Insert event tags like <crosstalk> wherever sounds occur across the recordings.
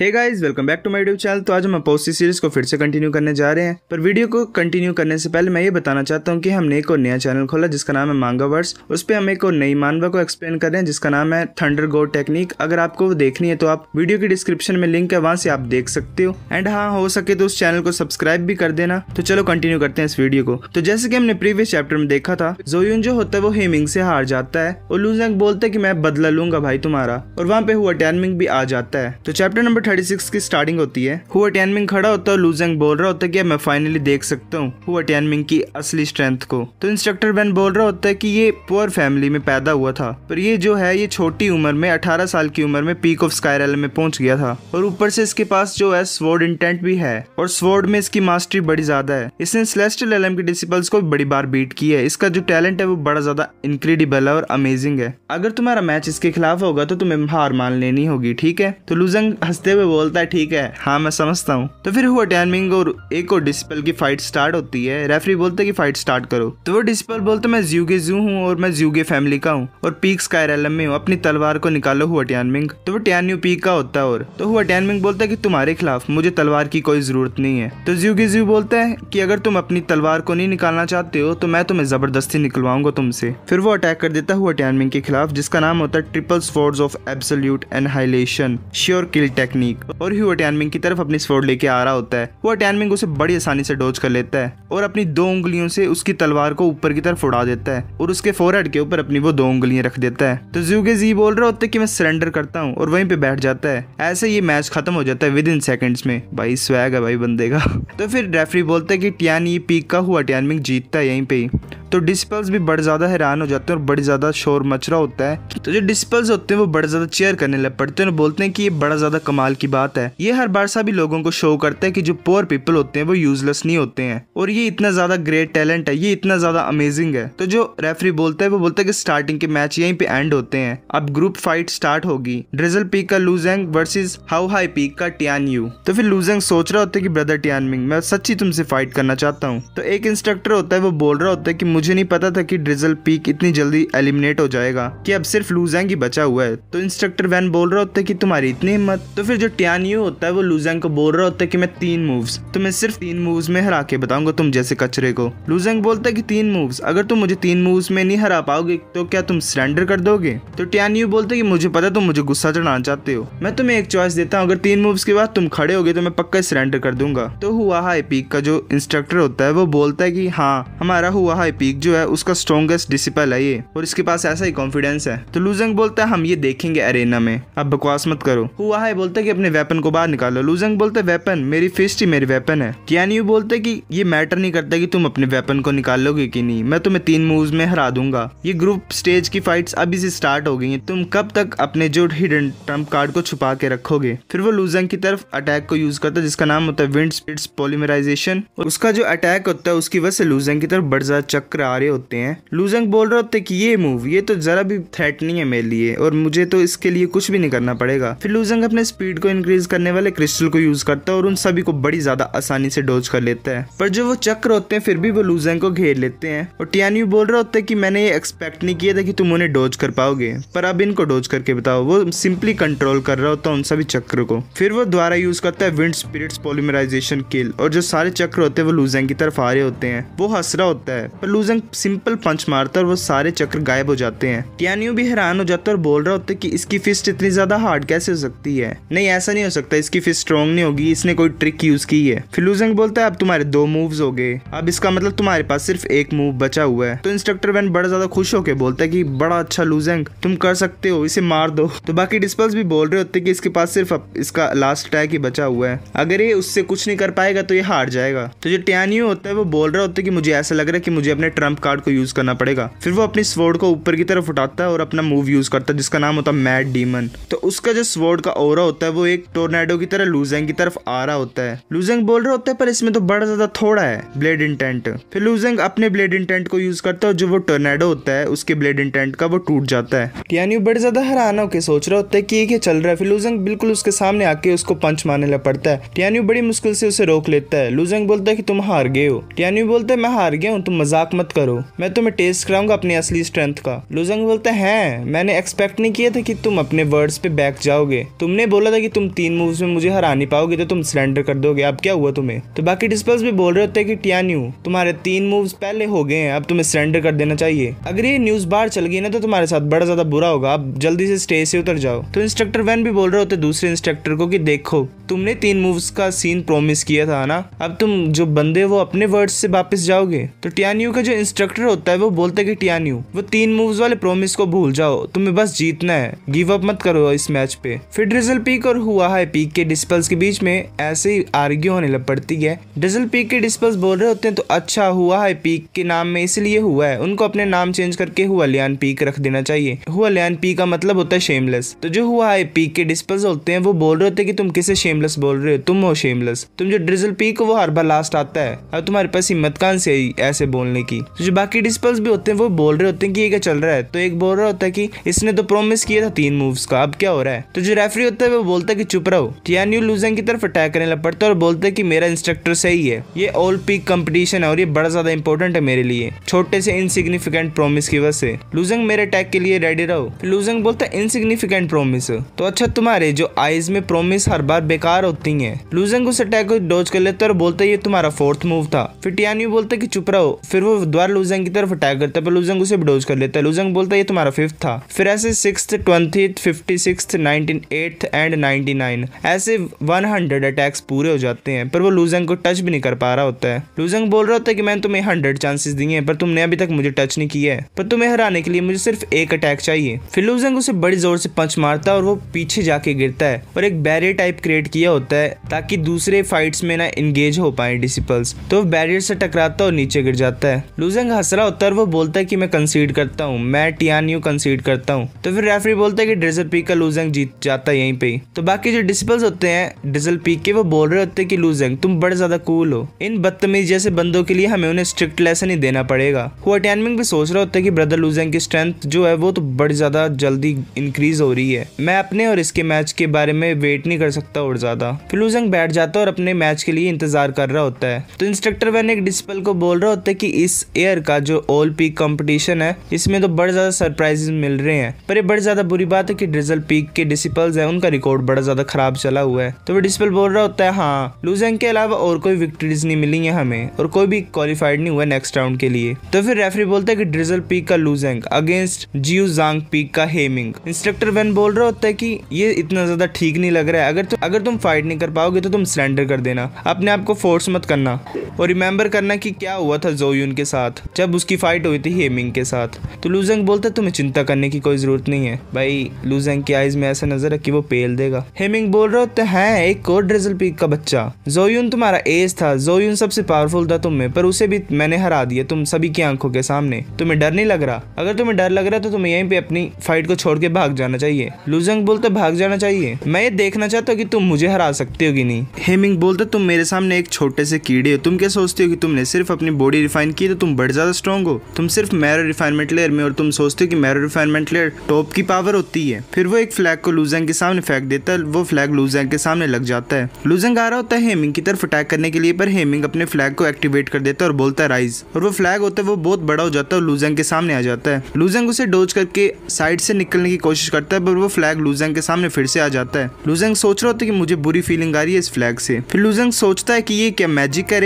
hey guys welcome back to my YouTube channel तो आज हम अपोस्टी सीरीज को फिर से कंटिन्यू करने जा रहे हैं पर वीडियो को कंटिन्यू करने से पहले मैं ये बताना चाहता हूँ कि हमने एक और नया चैनल खोला जिसका नाम है मांगा वर्ड्स उस पर हम एक और नई मानवा को एक्सप्लेन कर रहे हैं जिसका नाम है थंडर गो टेक्निक अगर आपको देखनी है तो आप वीडियो की डिस्क्रिप्शन में लिंक है वहाँ से आप देख सकते हो एंड हाँ हो सके तो उस चैनल को सब्सक्राइब भी कर देना तो चलो कंटिन्यू करते हैं इस वीडियो को तो जैसे की हमने प्रीवियस चैप्टर में देखा था जोयून जो होता है वो हेमिंग से हार जाता है और लूजंग बोलता है की मैं बदला लूंगा भाई तुम्हारा और वहाँ पे हुआ टैनमिंग भी आ जाता है तो चैप्टर नंबर 1936 की स्टार्टिंग होती है हुआ टैनमिंग खड़ा होता है लूजेंग बोल रहा होता है कि मैं फाइनली देख सकता हूँ हुआ टैनमिंग की असली स्ट्रेंथ को तो इंस्ट्रक्टर बैन बोल रहा होता है कि ये पुअर फैमिली में पैदा हुआ था पर ये जो है ये छोटी उम्र में अठारह साल की उम्र में पीक ऑफ स्काई स्कायरल में पहुंच गया था और ऊपर से इसके पास जो है स्वोर्ड इंटेंट भी है और स्वोर्ड में इसकी मास्टरी बड़ी ज्यादा है इसने स्लेस्टल एलम के डिसिपल्स को बड़ी बार बीट की है इसका जो टैलेंट है वो बड़ा ज्यादा इनक्रेडिबल है और अमेजिंग है अगर तुम्हारा मैच इसके खिलाफ होगा तो तुम्हें हार मान लेनी होगी ठीक है तो लूजंग हंसते हुए हुए बोलता है ठीक है हाँ मैं समझता हूँ तो फिर हुआ टैनमिंग और एक और डिस्पल की फाइट स्टार्ट होती है रेफरी बोलते की फाइट स्टार्ट करो तो वो डिस्पल बोलते मैं ज्यूगे जू हूँ और मैं ज्यूगे फैमिली का हूँ और पीक स्कायरलम में हूँ अपनी तलवार को निकालो हुआ टैनमिंग तो वो टैन्यू पीक का होता है और तो हुआ टैनमिंग बोलता है की तुम्हारे खिलाफ मुझे तलवार की कोई जरूरत नहीं है तो ज्यूगे जू बोलते हैं कि अगर तुम अपनी तलवार को नहीं निकालना चाहते हो तो मैं तुम्हें जबरदस्ती निकलवाऊंगा तुमसे फिर वो अटैक कर देता हुआ टैनमिंग के खिलाफ जिसका नाम होता है triple sports of absolute annihilation sure kill technique मीक और ह्यू अटैनमिंग की तरफ अपनी स्वर्ड लेके आ रहा होता है वो अटैनमिंग उसे बड़ी आसानी से डोज कर लेता है और अपनी दो उंगलियों से उसकी तलवार को ऊपर की तरफ उड़ा देता है और उसके फोरहेड के ऊपर अपनी वो दो उंगलियां रख देता है तो जूगे जी बोल रहा होता है की मैं सरेंडर करता हूँ और वही पे बैठ जाता है ऐसे ये मैच खत्म हो जाता है विद इन सेकंड्स में भाई स्वैग है भाई बंदे का <laughs> तो फिर रेफरी बोलता है की टियान ये पीक का हुआ टियानमिंग जीतता है यहीं पे तो डिस्पल्स भी बड़े ज़्यादा हैरान हो जाते हैं और बड़ी ज़्यादा शोर मचरा होता है तो जो डिस्पल्स होते हैं वो बड़े ज़्यादा चेयर करने लग पड़ते हैं और बोलते हैं कि ये बड़ा ज़्यादा कमाल की बात है ये हर बार भी लोगों को शो करता है कि जो पुअर पीपल होते हैं वो यूजलेस नहीं होते हैं और ये इतना ज़्यादा ग्रेट टैलेंट है ये इतना ज़्यादा अमेजिंग है तो जो रेफरी बोलता है वो बोलते है कि स्टार्टिंग के मैच यहीं पे एंड होते हैं अब ग्रुप फाइट स्टार्ट होगी ड्रिजल पीक का लूजेंग वर्सेस हाउ हाई पीक का टियान यू तो फिर लूजेंग सोच रहा होता है कि ब्रदर टियान मिंग मैं सच्ची तुमसे फाइट करना चाहता हूँ तो एक इंस्ट्रक्टर होता है वो बोल रहा होता है कि मुझे नहीं पता था कि ड्रिजल पीक इतनी जल्दी एलिमिनेट हो जाएगा कि अब सिर्फ लूजेंग ही बचा हुआ है तो इंस्ट्रक्टर वैन बोल रहा होता है कि तुम्हारी इतनी हिम्मत तो फिर जो यू होता है वो लूजेंग को बोल रहा होता है कि मैं तीन मूव्स तो मैं सिर्फ तीन मूव्स में हरा के बताऊंगा तुम जैसे कचरे को लूजेंग बोलता है की तीन मूव्स अगर तुम मुझे तीन मूव्स में नहीं हरा पाओगे तो क्या तुम सरेंडर कर दोगे तो टियान यू बोलते की मुझे पता तुम मुझे गुस्सा चढ़ाना चाहते हो मैं तुम्हें एक चॉइस देता हूँ अगर तीन मूव्स के बाद तुम खड़े हो तो मैं पक्का सरेंडर कर दूंगा तो हुआ हाई पीक का जो इंस्ट्रक्टर होता है वो बोलता है की हाँ हमारा हुआ हाई पीक लीग जो है उसका स्ट्रॉन्गेस्ट डिसिपल है ये और इसके पास ऐसा ही कॉन्फिडेंस है तो लूजंग बोलता है हम ये देखेंगे अरेना में अब बकवास मत करो हुआ है बोलता की अपने वेपन को बाहर निकालो लूजंग बोलते वेपन मेरी फिस्ट ही मेरी वेपन है कियानियू बोलते की ये मैटर नहीं करता की तुम अपने वेपन को निकालोगे की नहीं मैं तुम्हें तीन मूव में हरा दूंगा ये ग्रुप स्टेज की फाइट अभी से स्टार्ट हो गई है तुम कब तक अपने जो हिडन ट्रम्प कार्ड को छुपा के रखोगे फिर वो लूजंग की तरफ अटैक को यूज करता है जिसका नाम होता है विंड स्पिट्स पोलिमराइजेशन उसका जो अटैक होता है उसकी वजह से लूजंग की तरफ बड़जा चक्र करा रहे होते हैं लूजंग बोल रहे होते कि ये मूव ये तो ज़रा भी थ्रेट नहीं है मेरे लिए और मुझे तो इसके लिए कुछ भी नहीं करना पड़ेगा फिर लूजंग अपने स्पीड को इंक्रीज करने वाले क्रिस्टल को यूज करता है और उन सभी को बड़ी ज्यादा आसानी से डोज कर लेता है पर जो वो चक्र होते हैं फिर भी वो लूजंग को घेर लेते हैं और टियानवी बोल रहे होते कि मैंने ये एक्सपेक्ट नहीं किया था कि तुम उन्हें डोज कर पाओगे पर अब इनको डोज करके बताओ वो सिंपली कंट्रोल कर रहा होता है उन सभी चक्र को फिर वो द्वारा यूज करता है विंड स्पिरिट्स पोलिमराइजेशन किल और जो सारे चक्र होते हैं वो लूजंग की तरफ आ रहे होते हैं वो हंस रहा होता है पर लूजंग जंग सिंपल पंच मारता है और वो सारे चक्र गायब हो जाते हैं टियानियो भी हैरान हो जाता है और बोल रहा होता है कि इसकी फिस्ट इतनी ज्यादा हार्ड कैसे हो सकती है नहीं ऐसा नहीं हो सकता इसकी फिस्ट स्ट्रॉन्ग नहीं होगी इसने कोई ट्रिक यूज की है फिलूजंग बोलता है अब तुम्हारे दो मूव हो गए अब इसका मतलब तुम्हारे पास सिर्फ एक मूव बचा हुआ है तो इंस्ट्रक्टर वैन बड़ा ज्यादा खुश होकर बोलता है की बड़ा अच्छा लूजंग तुम कर सकते हो इसे मार दो तो बाकी डिस्पल्स भी बोल रहे होते हैं कि इसके पास सिर्फ इसका लास्ट अटैक ही बचा हुआ है अगर ये उससे कुछ नहीं कर पाएगा तो ये हार जाएगा तो जो टियानियो होता है वो बोल रहा होता है कि मुझे ऐसा लग रहा है कि मुझे अपने ट्रम्प कार्ड को यूज करना पड़ेगा फिर वो अपनी स्वॉर्ड को ऊपर की तरफ उठाता है और अपना मूव यूज करता है जिसका नाम होता है मैड डीमन तो उसका जो स्वॉर्ड का ओरा होता है वो एक टोर्नेडो की तरह लूजेंग की तरफ आ रहा होता है लूजेंग बोल रहा होता है पर इसमें तो बड़ा ज्यादा थोड़ा है ब्लेड इंटेंट फिर लूजेंग अपने ब्लेड इंटेंट को यूज करता है और जो वो टोर्नेडो होता है उसके ब्लेड इंटेंट का वो टूट जाता है टियान्यू बड़े ज्यादा हैरान होकर सोच रहा होता है कि ये चल रहा है फिर लूजेंग बिल्कुल उसके सामने आके उसको पंच मारने लग पड़ता है टियान्यू बड़ी मुश्किल से उसे रोक लेता है लूजेंग बोलता है कि तुम हार गए हो टियान्यू बोलते हैं मैं हार गया हूँ तुम मजाक मत करो मैं तुम्हें टेस्ट कराऊंगा अपनी असली स्ट्रेंथ का लुजंग बोलता है हाँ, मैंने एक्सपेक्ट नहीं किया था कि तुम अपने वर्ड्स पे बैक जाओगे तुमने बोला था कि तुम तीन मूव्स में मुझे हरा नहीं पाओगे तो तुम सरेंडर कर दोगे अब क्या हुआ तुम्हें तो बाकी डिस्पल्स भी बोल रहे होते हैं कि टियान्यू तुम्हारे तीन मूव्स पहले हो गए हैं अब तुम्हें सरेंडर कर देना चाहिए अगर ये न्यूज बाहर चल गई ना तो तुम्हारे साथ बड़ा ज्यादा बुरा होगा अब जल्दी से स्टेज से उतर जाओ तो इंस्ट्रक्टर वैन भी बोल रहे होते दूसरे इंस्ट्रक्टर को कि देखो तुमने तीन मूव्स का सीन प्रोमिस किया था ना अब तुम जो बंदे वो अपने वर्ड्स से वापस जाओगे तो टियान्यू का जो इंस्ट्रक्टर होता है वो बोलते कि टियान्यू वो तीन मूव्स वाले प्रोमिस को भूल जाओ तुम्हें बस जीतना है गिव अप मत करो इस मैच पे फिर ड्रिजल पीक और हुआ है पीक के डिस्पल्स के बीच में ऐसे ही आर्ग्यू होने लग पड़ती है ड्रिजल पीक के डिस्पल्स बोल रहे होते हैं तो अच्छा हुआ है पीक के नाम में इसलिए हुआ है उनको अपने नाम चेंज करके हुआ लियान पीक रख देना चाहिए हुआ लियान पी का मतलब होता है शेमलेस तो जो हुआ है पीक के डिस्पल्स होते हैं वो बोल रहे होते हैं कि तुम किसे शेमलेस बोल रहे हो तुम हो शेमलेस तुम जो ड्रिजल पीक हो वो हर बार लास्ट आता है अब तुम्हारे पास हिम्मत कहां से आई ऐसे बोलने की थी जो बाकी डिस्पल्स भी होते हैं वो बोल रहे होते हैं कि ये क्या चल रहा है तो एक बोल रहा होता है कि इसने तो प्रोमिस किया था तीन मूव्स का अब क्या हो रहा है तो जो रेफरी होता है वो बोलता है कि चुप रहो यू लूजन की तरफ अटैक करने लग पड़ता है और बोलता है कि मेरा इंस्ट्रक्टर सही है ये ऑल पीक कॉम्पिटिशन है और ये बड़ा ज्यादा इंपॉर्टेंट है मेरे लिए छोटे से इनसिग्निफिकेंट प्रोमिस की वजह से लूजंग मेरे अटैक के लिए रेडी रहो लूजंग बोलता है इनसिग्निफिकेंट प्रोमिस तो अच्छा तुम्हारे जो आईज में प्रोमिस हर बार बेकार होती है लूजंग उस अटैक को डोज कर लेता है और बोलता है ये तुम्हारा फोर्थ मूव था फिर यू बोलता है कि चुप रहो फिर वो द्वारा लुजंग की तरफ अटैक करता है पर लुजंग उसे बडोज कर लेता है लुजंग बोलता है ये तुम्हारा फिफ्थ था फिर ऐसे six twenty fifty six nineteen eight and ninety nine ऐसे वन हंड्रेड अटैक्स पूरे हो जाते हैं पर वो लुजंग को टच भी नहीं कर पा रहा होता है लुजंग बोल रहा होता है कि मैंने तुम्हें हंड्रेड चांसेस दिए हैं पर तुमने अभी तक मुझे टच नहीं किया है पर तुम्हें हराने के लिए मुझे सिर्फ एक अटैक चाहिए फिर लुजंग उसे बड़ी जोर से पंच मारता है और वो पीछे जाके गिरता है और एक बैरियर टाइप क्रिएट किया होता है ताकि दूसरे फाइट्स में ना इंगेज हो पाए डिसिपल्स तो बैरियर से टकराता और नीचे गिर जाता है लूजेंग हंस रहा होता है वो बोलता है कि मैं कंसीड करता हूँ मैं टियान यू कंसीड करता हूँ तो फिर रेफरी बोलता है कि ड्रिजल पी का लूजेंग जीत जाता है यहीं पे तो बाकी जो डिसिपल्स होते हैं ड्रिजल पी के वो बोल रहे होते हैं कि लूजेंग तुम बड़े ज्यादा कूल हो इन बदतमीज जैसे बंदों के लिए हमें उन्हें स्ट्रिक्ट लेसन ही देना पड़ेगा हुआ टैनमिंग भी सोच रहा होता है की ब्रदर लूजेंग की स्ट्रेंथ जो है वो तो बड़ी ज्यादा जल्दी इंक्रीज हो रही है मैं अपने और इसके मैच के बारे में वेट नहीं कर सकता और ज्यादा फिर लूजेंग बैठ जाता है और अपने मैच के लिए इंतजार कर रहा होता है तो इंस्ट्रक्टर वैन एक डिसिपल को बोल रहा होता है कि इस ईयर का जो ऑल पीक कॉम्पिटिशन है इसमें तो बड़े ज़्यादा सरप्राइजेज मिल रहे हैं पर ये बड़ी ज़्यादा बुरी बात है कि ड्रिजल पीक के डिसिपल्स हैं उनका रिकॉर्ड बड़ा ज़्यादा खराब चला हुआ है तो वो डिसिपल बोल रहा होता है हाँ लूजेंग के अलावा और कोई विक्ट्रीज नहीं मिली है हमें और कोई भी क्वालिफाइड नहीं हुआ नेक्स्ट राउंड के लिए तो फिर रेफरी बोलता है कि ड्रिजल पीक का लूजेंग अगेंस्ट जियो जांग पीक का हेमिंग इंस्ट्रक्टर वेन बोल रहा होता है कि ये इतना ज्यादा ठीक नहीं लग रहा है अगर तो, अगर तुम फाइट नहीं कर पाओगे तो तुम सरेंडर कर देना अपने आप को फोर्स मत करना और रिमेम्बर करना कि क्या हुआ था जोयून के साथ साथ जब उसकी फाइट हुई थी हेमिंग के साथ तो लूजेंग बोलता तुम्हें चिंता करने की कोई जरूरत नहीं है भाई लूजेंग की आईज में ऐसा नजर है कि वो पेल देगा हेमिंग बोल रहा होता तो है एक और ड्रेजल पीक का बच्चा जोयून तुम्हारा एज था जोयून सबसे पावरफुल था तुम में पर उसे भी मैंने हरा दिया तुम सभी की आंखों के सामने तुम्हें डर नहीं लग रहा अगर तुम्हें डर लग रहा तो तुम्हें यहीं पे अपनी फाइट को छोड़ के भाग जाना चाहिए लूजंग बोलता भाग जाना चाहिए मैं ये देखना चाहता हूँ कि तुम मुझे हरा सकते हो कि नहीं हेमिंग बोलता तुम मेरे सामने एक छोटे से कीड़े हो तुम क्या सोचते हो कि तुमने सिर्फ अपनी बॉडी रिफाइन की तो तुम तुम बड़े ज़्यादा स्ट्रॉन्ग हो तुम सिर्फ मैरो रिफाइनमेंट लेयर में और तुम सोचते हो कि मैरो रिफाइनमेंट लेयर टॉप की पावर होती है फिर वो एक फ्लैग को लूजेंग के सामने फेंक देता है वो फ्लैग लूजेंग के सामने लग जाता है लूजेंग आ रहा होता है हेमिंग की तरफ अटैक करने के लिए पर हेमिंग अपने फ्लैग को एक्टिवेट कर देता है और बोलता है राइज और वो फ्लैग होता है वो बहुत बड़ा हो जाता है और लूजेंग के सामने आ जाता है लूजेंग उसे डोज करके साइड से निकलने की कोशिश करता है पर वो फ्लैग लूजेंग के सामने फिर से आ जाता है लूजेंग सोच रहा होता है कि मुझे बुरी फीलिंग आ रही है इस फ्लैग से फिर लूजेंग सोचता है कि ये क्या मैजिक है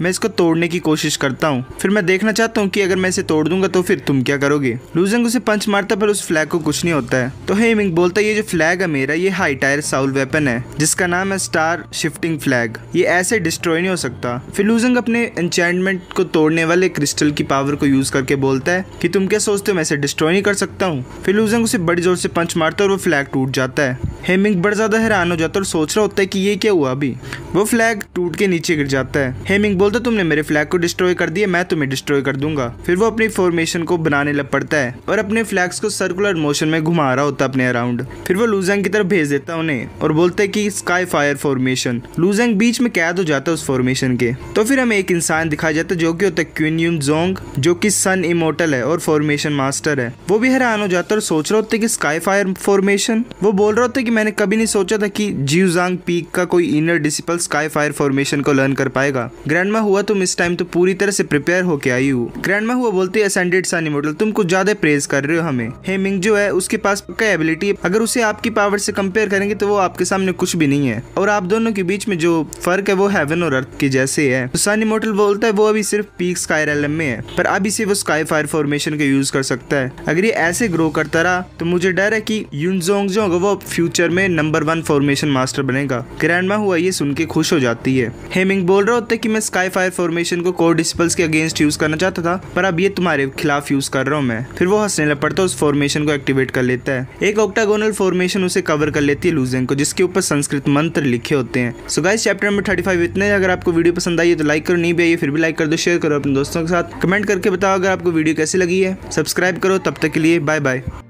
मैं इसको तोड़ने की कोशिश करता हूँ फिर मैं मैं देखना चाहता हूँ कि अगर मैं इसे तोड़ दूंगा तो फिर तुम क्या करोगे लूजंग उसे पंच मारता पर उस फ्लैग को कुछ नहीं होता है तो हेमिंग बोलता है ये जो फ्लैग है मेरा ये हाई टायर साउल वेपन है जिसका नाम है स्टार शिफ्टिंग फ्लैग ये ऐसे डिस्ट्रॉय नहीं हो सकता फिर लूजंग अपने एंचेंटमेंट को तोड़ने वाले क्रिस्टल की पावर को यूज करके बोलता है कि तुम क्या सोचते हो मैं इसे डिस्ट्रॉय नहीं कर सकता हूँ फिर लूजंग उसे बड़ी जोर से पंच मारता है और वो फ्लैग टूट जाता है हेमिंग बड़ा ज्यादा हैरान हो जाता है और सोच रहा होता है कि ये क्या हुआ अभी वो फ्लैग टूट के नीचे गिर जाता है हेमिंग बोलता तुमने मेरे फ्लैग को डिस्ट्रॉय कर दिया मैं तुम्हें डिस्ट्रॉय कर दूंगा फिर वो अपनी फॉर्मेशन को बनाने लग पड़ता है और अपने फ्लैग्स को सर्कुलर मोशन में घुमा रहा होता अपने अराउंड फिर वो लूजेंग की तरफ भेज देता उन्हें और बोलते की स्काई फायर फॉर्मेशन लूजेंग बीच में कैद हो जाता है उस फॉर्मेशन के तो फिर हमें एक इंसान दिखाया जाता है जो की होता है क्यूनियम जोंग जो की सन इमोटल है और फॉर्मेशन मास्टर है वो भी हैरान हो जाता है और सोच रहा होता है की स्काई फायर फॉर्मेशन वो बोल रहा होता है की मैंने कभी नहीं सोचा था की जीवजांग पीक का कोई inner disciple sky fire formation को लर्न कर पाएगा ग्रैंड हुआ तुम इस टाइम तो पूरी तरह से प्रिपेयर हो होके आई हूँ ग्रैंडमा हुआ बोलती है असेंडेड सन इमोटल तुम कुछ ज्यादा प्रेज कर रहे हो हमें हेमिंग जो है उसके पास पक्का एबिलिटी है अगर उसे आपकी पावर से कंपेयर करेंगे तो वो आपके सामने कुछ भी नहीं है और आप दोनों के बीच में जो फर्क है वो हेवन और अर्थ के जैसे है तो सन इमोटल बोलता है वो अभी सिर्फ पीक स्काई रेलम में है पर अभी से वो स्काई फायर फॉर्मेशन का यूज कर सकता है अगर ये ऐसे ग्रो करता रहा तो मुझे डर है की यूनजोंग जो होगा वो फ्यूचर में नंबर वन फॉर्मेशन मास्टर बनेगा ग्रैंडमा हुआ ये सुन के खुश हो जाती है हेमिंग बोल रहा होता है की मैं स्काई फायर फॉर्मेशन को कोर डिस्पल्स के अगेंस्ट यूज यूज़ करना चाहता था पर अब ये तुम्हारे खिलाफ यूज़ कर रहा हूँ मैं फिर वो हंसने लग पड़ता है उस फॉर्मेशन को एक्टिवेट कर लेता है एक ऑक्टागोनल फॉर्मेशन उसे कवर कर लेती है लूजिंग को जिसके ऊपर संस्कृत मंत्र लिखे होते हैं so guys chapter number thirty five इतने अगर आपको वीडियो पसंद आई है तो लाइक करो नहीं भी आइए फिर भी लाइक कर दो शेयर करो अपने दोस्तों के साथ कमेंट करके बताओ अगर आपको वीडियो कैसी लगी है सब्सक्राइब करो तब तक के लिए बाय बाय